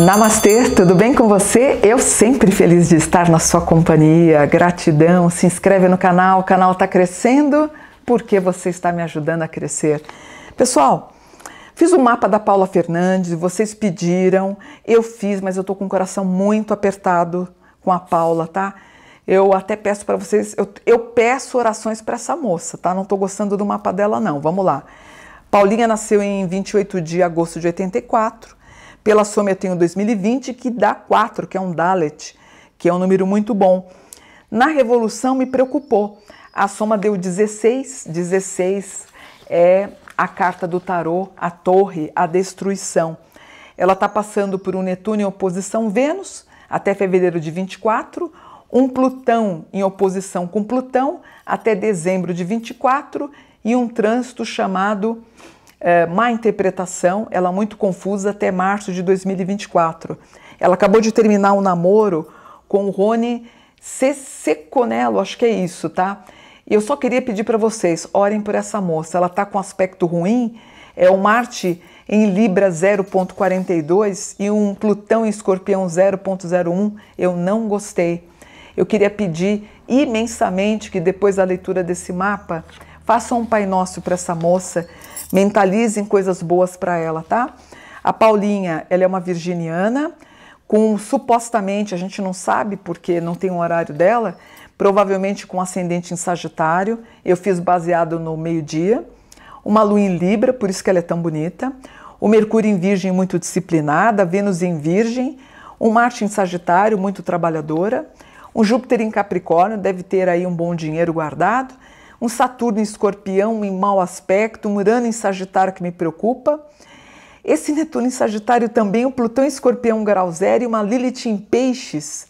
Namastê, tudo bem com você? Eu sempre feliz de estar na sua companhia. Gratidão, se inscreve no canal, o canal está crescendo porque você está me ajudando a crescer. Pessoal, fiz o um mapa da Paula Fernandes, vocês pediram, eu fiz, mas eu estou com o coração muito apertado com a Paula, tá? Eu até peço para vocês, eu, eu peço orações para essa moça, tá? Não estou gostando do mapa dela, não. Vamos lá. Paulinha nasceu em 28 de agosto de 84 pela soma eu tenho 2020, que dá 4, que é um Dalet, que é um número muito bom. Na revolução me preocupou. A soma deu 16, 16 é a carta do tarô, a torre, a destruição. Ela está passando por um Netuno em oposição Vênus até fevereiro de 24, um Plutão em oposição com Plutão até dezembro de 24 e um trânsito chamado é, má interpretação, ela é muito confusa até março de 2024. Ela acabou de terminar o um namoro com o Rony Seconello, acho que é isso, tá? E eu só queria pedir para vocês, orem por essa moça. Ela tá com aspecto ruim, é o um Marte em Libra 0.42 e um Plutão em Escorpião 0.01. Eu não gostei. Eu queria pedir imensamente que depois da leitura desse mapa, façam um Pai Nosso para essa moça mentalizem coisas boas para ela, tá? A Paulinha, ela é uma virginiana, com supostamente, a gente não sabe porque não tem um horário dela, provavelmente com ascendente em Sagitário, eu fiz baseado no meio-dia. Uma lua em Libra, por isso que ela é tão bonita. O Mercúrio em Virgem, muito disciplinada. Vênus em Virgem. Um Marte em Sagitário, muito trabalhadora. Um Júpiter em Capricórnio, deve ter aí um bom dinheiro guardado um Saturno em escorpião em mau aspecto, um Urano em Sagitário que me preocupa. Esse Netuno em Sagitário também, o um Plutão em escorpião grau zero e uma Lilith em peixes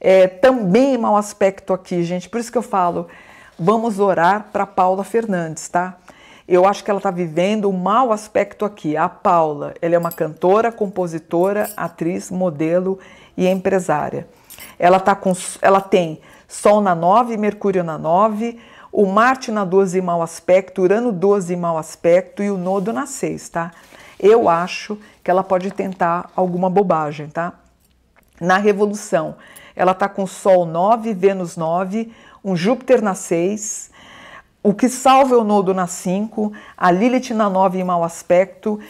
é, também em mau aspecto aqui, gente. Por isso que eu falo, vamos orar para Paula Fernandes, tá? Eu acho que ela está vivendo um mau aspecto aqui. A Paula, ela é uma cantora, compositora, atriz, modelo e empresária. Ela, tá com, ela tem Sol na 9, Mercúrio na 9, o Marte na 12 em mau aspecto, Urano 12 em mau aspecto e o Nodo na 6, tá? Eu acho que ela pode tentar alguma bobagem, tá? Na revolução, ela tá com Sol 9, Vênus 9, um Júpiter na 6, o que salva o Nodo na 5, a Lilith na 9 em mau aspecto,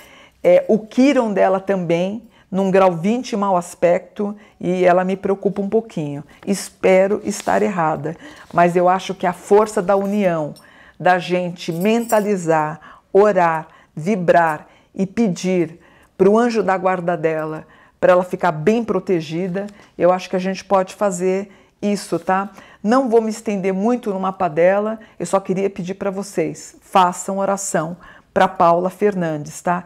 é, o Quiron dela também num grau 20 mau aspecto e ela me preocupa um pouquinho. Espero estar errada, mas eu acho que a força da união, da gente mentalizar, orar, vibrar e pedir para o anjo da guarda dela, para ela ficar bem protegida, eu acho que a gente pode fazer isso, tá? Não vou me estender muito numa padela, eu só queria pedir para vocês, façam oração para Paula Fernandes, tá?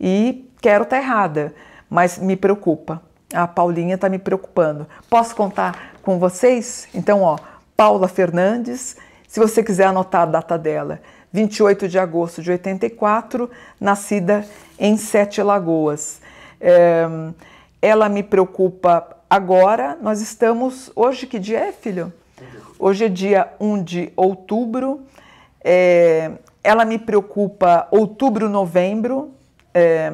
E quero estar tá errada, mas me preocupa. A Paulinha está me preocupando. Posso contar com vocês? Então, ó, Paula Fernandes, se você quiser anotar a data dela, 28 de agosto de 84, nascida em Sete Lagoas. É, ela me preocupa agora. Nós estamos. Hoje, que dia é, filho? Hoje é dia 1 de outubro. É, ela me preocupa outubro, novembro. É,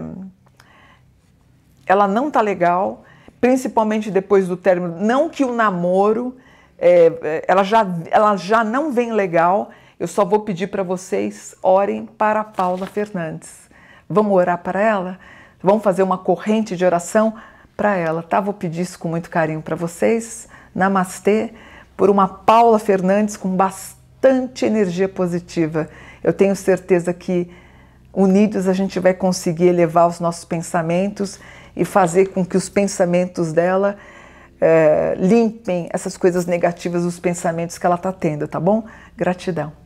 ela não tá legal, principalmente depois do término. Não que o namoro, é, é ela, já, ela já não vem legal. Eu só vou pedir para vocês orem para a Paula Fernandes. Vamos orar para ela? Vamos fazer uma corrente de oração para ela, tá? Vou pedir isso com muito carinho para vocês. Namastê, por uma Paula Fernandes com bastante energia positiva. Eu tenho certeza que unidos a gente vai conseguir elevar os nossos pensamentos e fazer com que os pensamentos dela é, limpem essas coisas negativas dos pensamentos que ela está tendo, tá bom? Gratidão.